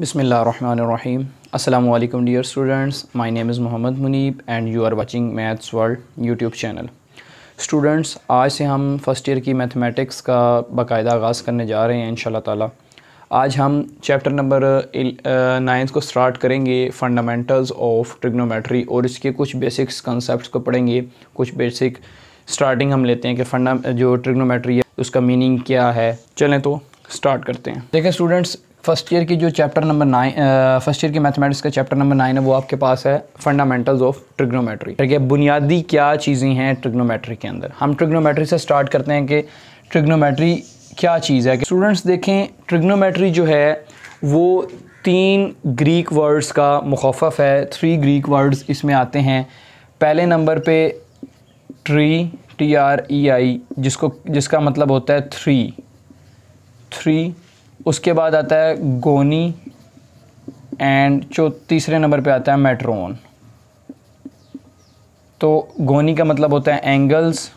Bismillahirrahmanirrahim. Assalamu alaikum dear students. My name is Mohammad Munib and you are watching Maths World YouTube channel. आज से हम first year की mathematics का बाकायदा आगाज़ करने जा रहे हैं इन ताला आज हम चैप्टर नंबर नाइन्थ को स्टार्ट करेंगे फंडामेंटल्स ऑफ ट्रिग्नोमेट्री और इसके कुछ बेसिक्स कंसेप्ट को पढ़ेंगे कुछ बेसिक स्टार्टिंग हम लेते हैं कि फंडा जो ट्रिग्नोमेट्री है उसका मीनिंग क्या है चलें तो स्टार्ट करते हैं देखें स्टूडेंट्स फर्स्ट ईयर की जो chapter number nine first year की मैथमेटिक्स का चैप्टर नंबर नाइन है वो आपके पास है फंडामेंटल्स ऑफ ट्रिग्नोमेट्री ठीक है बुनियादी क्या चीज़ें हैं ट्रिग्नोमेट्री के अंदर हम ट्रिग्नोमेट्री से स्टार्ट करते हैं कि ट्रिग्नोमेट्री क्या चीज़ है कि स्टूडेंट्स देखें ट्रिग्नोमेट्री जो है वो तीन ग्रीक वर्ड्स का मुखफ़ है थ्री ग्रीक वर्ड्स इसमें आते हैं पहले नंबर पे tri T R E I जिसको जिसका मतलब होता है थ्री थ्री उसके बाद आता है गोनी एंड जो तीसरे नंबर पे आता है मेट्रोन तो गोनी का मतलब होता है एंगल्स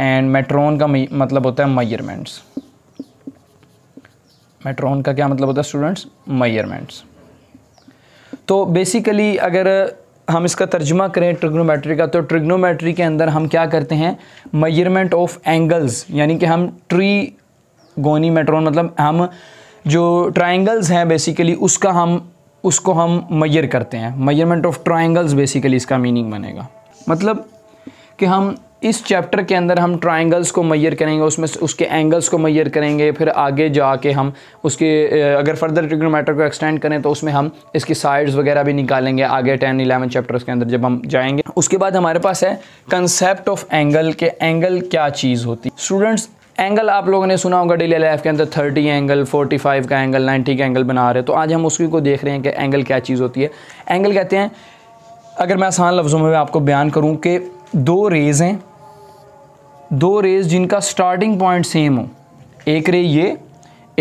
एंड मेट्रोन का मतलब होता है मयरमेंट्स मेट्रोन का क्या मतलब होता है स्टूडेंट्स मयरमेंट्स तो बेसिकली अगर हम इसका तर्जमा करें ट्रिग्नोमेट्री का तो ट्रिग्नोमेट्री के अंदर हम क्या करते हैं मयरमेंट ऑफ एंगल्स यानी कि हम ट्री गोनी मेट्रोन मतलब हम जो ट्राइंगल्स हैं बेसिकली उसका हम उसको हम मैयर करते हैं मैयरमेंट ऑफ ट्राइंगल्स बेसिकली इसका मीनिंग बनेगा मतलब कि हम इस चैप्टर के अंदर हम ट्राइंगल्स को मैयर करेंगे उसमें उसके एंगल्स को मैयर करेंगे फिर आगे जाके हम उसके अगर फर्दर ट्रिग्नोमेटर को एक्सटेंड करें तो उसमें हम इसकी साइड्स वगैरह भी निकालेंगे आगे टेन इलेवन चैप्टर्स के अंदर जब हम जाएंगे उसके बाद हमारे पास है कंसेप्ट ऑफ एंगल के एंगल क्या चीज़ होती स्टूडेंट्स एंगल आप लोगों ने सुना होगा डेली लाइफ के अंदर थर्टी एंगल फोर्टी फाइव का एंगल नाइन्टी का एंगल बना रहे हैं तो आज हम उसी को देख रहे हैं कि एंगल क्या चीज़ होती है एंगल कहते हैं अगर मैं आसान लफ्ज़ों में आपको बयान करूँ कि दो रेज़ हैं दो रेज़ जिनका स्टार्टिंग पॉइंट सेम हो एक रे ये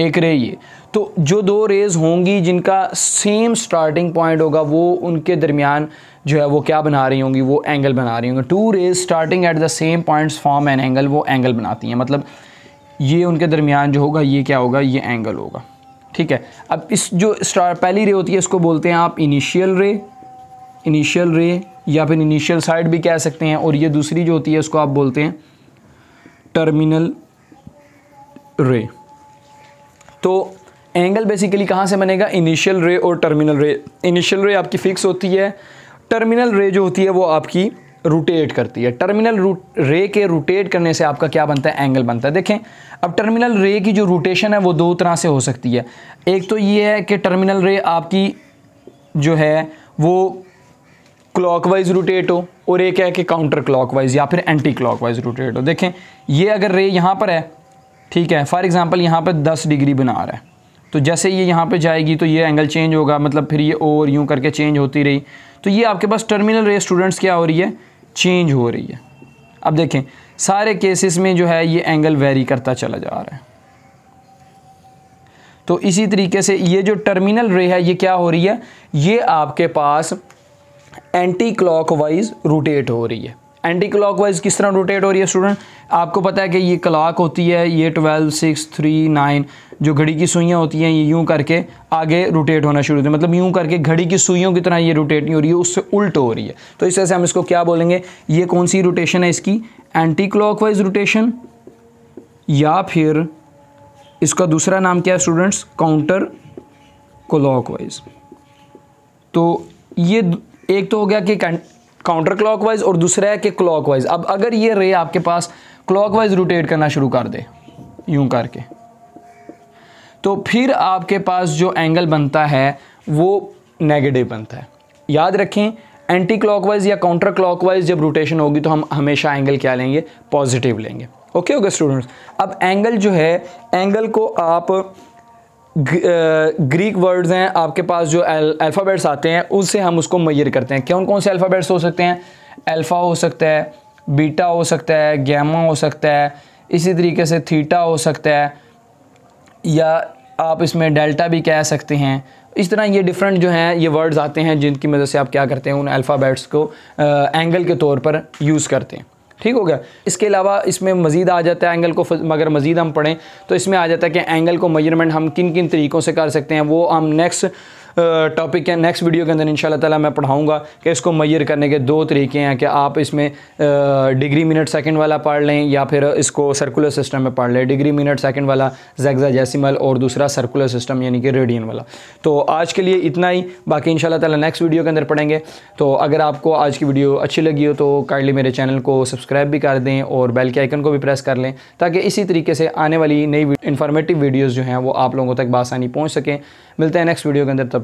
एक रे ये तो जो दो रेज़ होंगी जिनका सेम स्टार्टिंग पॉइंट होगा वो उनके दरमियान जो है वो क्या बना रही होंगी वो एंगल बना रही होंगी two rays starting at the same points form an angle वो एंगल बनाती हैं मतलब ये उनके दरमियान जो होगा ये क्या होगा ये एंगल होगा ठीक है अब इस जो पहली रे होती है इसको बोलते हैं आप इनिशियल रे इनिशियल रे या फिर इनिशियल साइड भी कह सकते हैं और ये दूसरी जो होती है उसको आप बोलते हैं टर्मिनल रे तो एंगल बेसिकली कहाँ से बनेगा इनिशियल रे और टर्मिनल रे इनिशियल रे आपकी फ़िक्स होती है टर्मिनल रे जो होती है वो आपकी रोटेट करती है टर्मिनल रे के रोटेट करने से आपका क्या बनता है एंगल बनता है देखें अब टर्मिनल रे की जो रोटेशन है वो दो तरह से हो सकती है एक तो ये है कि टर्मिनल रे आपकी जो है वो क्लॉकवाइज रोटेट हो और एक है कि काउंटर क्लॉकवाइज या फिर एंटी क्लॉकवाइज रोटेट हो देखें ये अगर रे यहाँ पर है ठीक है फॉर एग्ज़ाम्पल यहाँ पर दस डिग्री बना रहा है तो जैसे ये यहाँ पे जाएगी तो ये एंगल चेंज होगा मतलब फिर ये और यूँ करके चेंज होती रही तो ये आपके पास टर्मिनल रे स्टूडेंट्स क्या हो रही है चेंज हो रही है अब देखें सारे केसेस में जो है ये एंगल वेरी करता चला जा रहा है तो इसी तरीके से ये जो टर्मिनल रे है ये क्या हो रही है ये आपके पास एंटी क्लॉक रोटेट हो रही है एंटी क्लॉक वाइज किस तरह रोटेट हो रही है स्टूडेंट आपको पता है कि ये क्लाक होती है ये ट्वेल्व सिक्स थ्री नाइन जो घड़ी की सुइयाँ होती हैं ये यूँ करके आगे रोटेट होना शुरू होती है मतलब यूँ करके घड़ी की सुइयों की तरह ये रोटेट नहीं हो रही है उससे उल्ट हो रही है तो इस तरह से हम इसको क्या बोलेंगे ये कौन सी रोटेशन है इसकी एंटी क्लॉक वाइज रोटेशन या फिर इसका दूसरा नाम क्या है स्टूडेंट्स काउंटर क्लॉक वाइज तो ये एक तो हो गया कि काउंटर क्लॉकवाइज और दूसरा है कि क्लॉकवाइज अब अगर ये रे आपके पास क्लॉकवाइज रोटेट करना शुरू कर दे यूं करके तो फिर आपके पास जो एंगल बनता है वो नेगेटिव बनता है याद रखें एंटी क्लॉकवाइज या काउंटर क्लॉकवाइज जब रोटेशन होगी तो हम हमेशा एंगल क्या लेंगे पॉजिटिव लेंगे ओके ओके स्टूडेंट्स अब एंगल जो है एंगल को आप ग्रीक वर्ड्स हैं आपके पास जो अल्फ़ाबेट्स आते हैं उससे हम उसको मैयर करते हैं कौन कौन से अल्फ़ाबेट्स हो सकते हैं अल्फ़ा हो सकता है बीटा हो सकता है गैमा हो सकता है इसी तरीके से थीटा हो सकता है या आप इसमें डेल्टा भी कह सकते हैं इस तरह ये डिफरेंट जो हैं ये वर्ड्स आते हैं जिनकी मदद से आप क्या करते हैं उन अल्फ़ाबेट्स को एंगल के तौर पर यूज़ करते हैं ठीक हो गया इसके अलावा इसमें मज़ीद आ जाता है एंगल को अगर मज़ीद हम पढ़ें तो इसमें आ जाता है कि एंगल को मेजरमेंट हम किन किन तरीक़ों से कर सकते हैं वो हम नेक्स्ट टॉपिक है नेक्स्ट वीडियो के अंदर इन ताला मैं पढ़ाऊँगा कि इसको मैयर करने के दो तरीके हैं कि आप इसमें डिग्री मिनट सेकंड वाला पढ़ लें या फिर इसको सर्कुलर सिस्टम में पढ़ लें डिग्री मिनट सेकंड वाला जैगजा जैसीमल और दूसरा सर्कुलर सिस्टम यानी कि रेडियन वाला तो आज के लिए इतना ही बाकी इन ताला नेक्स्ट वीडियो के अंदर पढ़ेंगे तो अगर आपको आज की वीडियो अच्छी लगी हो तो काइंडली मेरे चैनल को सब्सक्राइब भी कर दें और बेल के आइकन को भी प्रेस कर लें ताकि इसी तरीके से आने वाली नई इन्फॉर्मेटिव वीडियोज़ जो हैं वो आप लोगों तक बासानी पहुँच सकें मिलते हैं नेक्स्ट वीडियो के अंदर तब